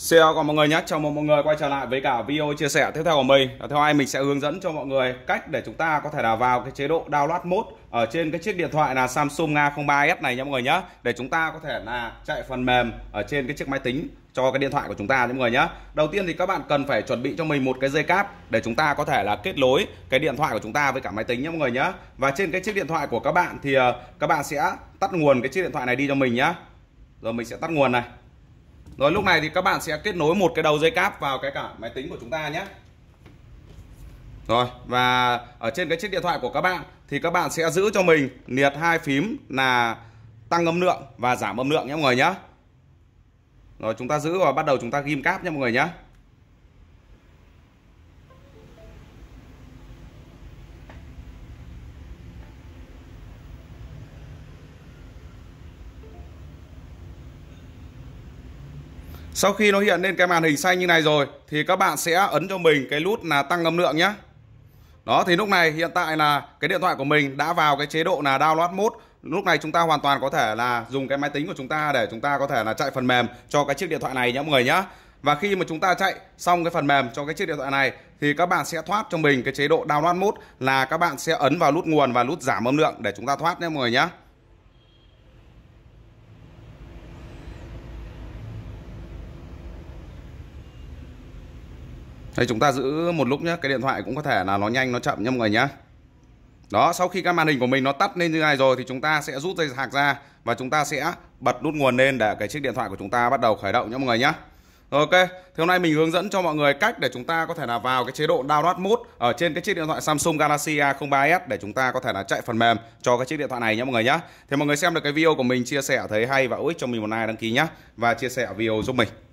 Xin chào mọi người nhé, chào mừng mọi người quay trở lại với cả video chia sẻ tiếp theo của mình Theo anh mình sẽ hướng dẫn cho mọi người cách để chúng ta có thể là vào cái chế độ download mode ở trên cái chiếc điện thoại là Samsung A03s này nhé mọi người nhé Để chúng ta có thể là chạy phần mềm ở trên cái chiếc máy tính cho cái điện thoại của chúng ta nhé mọi người nhé Đầu tiên thì các bạn cần phải chuẩn bị cho mình một cái dây cáp để chúng ta có thể là kết nối cái điện thoại của chúng ta với cả máy tính nhé mọi người nhé Và trên cái chiếc điện thoại của các bạn thì ờ, các bạn sẽ tắt nguồn cái chiếc điện thoại này đi cho mình nhé Rồi mình sẽ tắt nguồn này rồi lúc này thì các bạn sẽ kết nối một cái đầu dây cáp vào cái cả máy tính của chúng ta nhé. Rồi và ở trên cái chiếc điện thoại của các bạn thì các bạn sẽ giữ cho mình liệt hai phím là tăng âm lượng và giảm âm lượng nhé mọi người nhé. Rồi chúng ta giữ và bắt đầu chúng ta ghim cáp nhé mọi người nhé. Sau khi nó hiện lên cái màn hình xanh như này rồi thì các bạn sẽ ấn cho mình cái nút là tăng âm lượng nhé. Đó thì lúc này hiện tại là cái điện thoại của mình đã vào cái chế độ là download mode. Lúc này chúng ta hoàn toàn có thể là dùng cái máy tính của chúng ta để chúng ta có thể là chạy phần mềm cho cái chiếc điện thoại này nhé mọi người nhé. Và khi mà chúng ta chạy xong cái phần mềm cho cái chiếc điện thoại này thì các bạn sẽ thoát cho mình cái chế độ download mode là các bạn sẽ ấn vào nút nguồn và nút giảm âm lượng để chúng ta thoát nhé mọi người nhé. Đây chúng ta giữ một lúc nhé Cái điện thoại cũng có thể là nó nhanh nó chậm nha mọi người nhé Đó sau khi cái màn hình của mình nó tắt lên như này rồi Thì chúng ta sẽ rút dây sạc ra Và chúng ta sẽ bật nút nguồn lên để cái chiếc điện thoại của chúng ta bắt đầu khởi động nha mọi người nhé ok, thì hôm nay mình hướng dẫn cho mọi người cách để chúng ta có thể là vào cái chế độ download mode ở trên cái chiếc điện thoại Samsung Galaxy A03s để chúng ta có thể là chạy phần mềm cho cái chiếc điện thoại này nhé mọi người nhé. Thì mọi người xem được cái video của mình chia sẻ thấy hay và ích cho mình một like đăng ký nhé và chia sẻ video giúp mình.